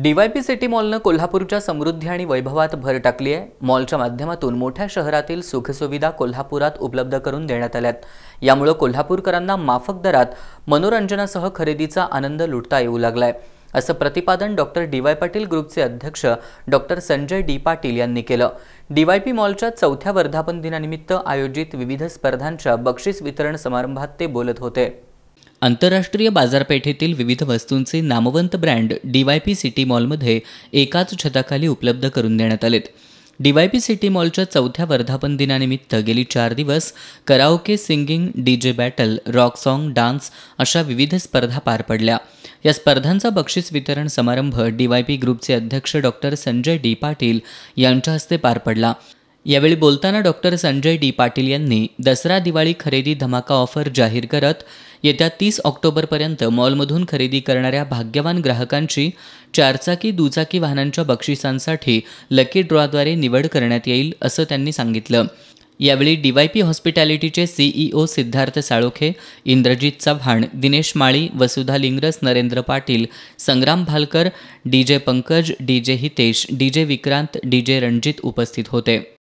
DYP city मॉलनं कोल्हापूरच्या समृद्धी आणि वैभवात भर टाकली आहे मॉलच्या माध्यमातून मोठ्या शहरातील सुखसुविधा कोल्हापुरात उपलब्ध करून देण्यात आल्यात यामुळे कोल्हापूरकरांना माफक दरात मनोरंजनासह खरेदीचा आनंद लुटता येऊ लागलाय असं प्रतिपादन डॉक्टर डी वाय पाटील ग्रुपचे अध्यक्ष डॉक्टर संजय डी पाटील यांनी केलं डी वाय पी मॉलच्या चौथ्या वर्धापन दिनानिमित्त आयोजित विविध स्पर्धांच्या बक्षीस वितरण समारंभात ते बोलत होते आंतरराष्ट्रीय बाजारपेठेतील विविध वस्तूंचे नामवंत brand D Y P city मॉलमध्ये एकाच छताखाली उपलब्ध करून देण्यात आलेत वाय पी सिटी मॉलच्या चौथ्या वर्धापन दिनानिमित्त गेली चार दिवस karaoke singing D J battle rock song dance अशा विविध स्पर्धा पार पडल्या या स्पर्धांचा बक्षीस वितरण समारंभ वाय पी ग्रुपचे अध्यक्ष डॉक्टर संजय डी पाटील यांच्या हस्ते पार पडला यावेळी बोलताना डॉक्टर संजय डी पाटील यांनी दसरा दिवाळी खरेदी धमाका ऑफर जाहीर करत येत्या तीस ऑक्टोबरपर्यंत मॉलमधून खरेदी करणाऱ्या भाग्यवान ग्राहकांची चारचाकी दुचाकी वाहनांच्या बक्षिसांसाठी लकी ड्रॉद्वारे निवड करण्यात येईल असं त्यांनी सांगितलं यावेळी डीवायपी हॉस्पिटॅलिटीचे CEO Siddharth Salokhe Indrajeet Chavan Dinesh Mali Vasudha Lingras Narendra Patil Sangram Bhalkar D J Pankaj D J Hitesh D J Vikrant D J Ranjit उपस्थित होते